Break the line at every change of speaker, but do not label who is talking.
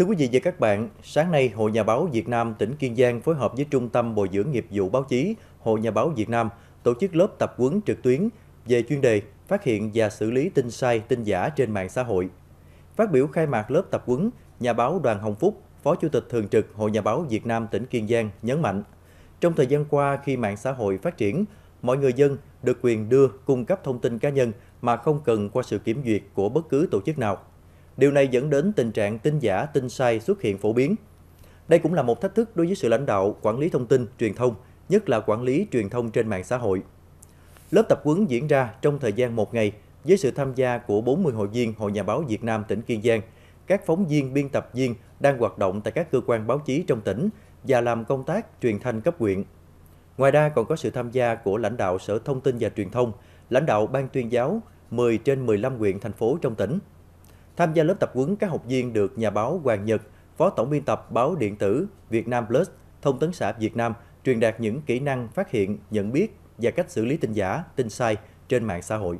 Thưa quý vị và các bạn, sáng nay Hội Nhà báo Việt Nam tỉnh Kiên Giang phối hợp với Trung tâm Bồi dưỡng nghiệp vụ báo chí Hội Nhà báo Việt Nam tổ chức lớp tập huấn trực tuyến về chuyên đề phát hiện và xử lý tin sai, tin giả trên mạng xã hội. Phát biểu khai mạc lớp tập huấn, nhà báo Đoàn Hồng Phúc, Phó Chủ tịch Thường trực Hội Nhà báo Việt Nam tỉnh Kiên Giang nhấn mạnh, trong thời gian qua khi mạng xã hội phát triển, mọi người dân được quyền đưa, cung cấp thông tin cá nhân mà không cần qua sự kiểm duyệt của bất cứ tổ chức nào. Điều này dẫn đến tình trạng tin giả, tin sai xuất hiện phổ biến. Đây cũng là một thách thức đối với sự lãnh đạo, quản lý thông tin, truyền thông, nhất là quản lý truyền thông trên mạng xã hội. Lớp tập huấn diễn ra trong thời gian một ngày với sự tham gia của 40 hội viên Hội Nhà báo Việt Nam tỉnh Kiên Giang, các phóng viên, biên tập viên đang hoạt động tại các cơ quan báo chí trong tỉnh và làm công tác truyền thanh cấp huyện. Ngoài ra còn có sự tham gia của lãnh đạo Sở Thông tin và Truyền thông, lãnh đạo Ban tuyên giáo 10 trên 15 huyện thành phố trong tỉnh. Tham gia lớp tập huấn, các học viên được nhà báo Hoàng Nhật, Phó Tổng biên tập báo điện tử Việt Nam Plus, Thông tấn xã Việt Nam truyền đạt những kỹ năng phát hiện, nhận biết và cách xử lý tin giả, tin sai trên mạng xã hội.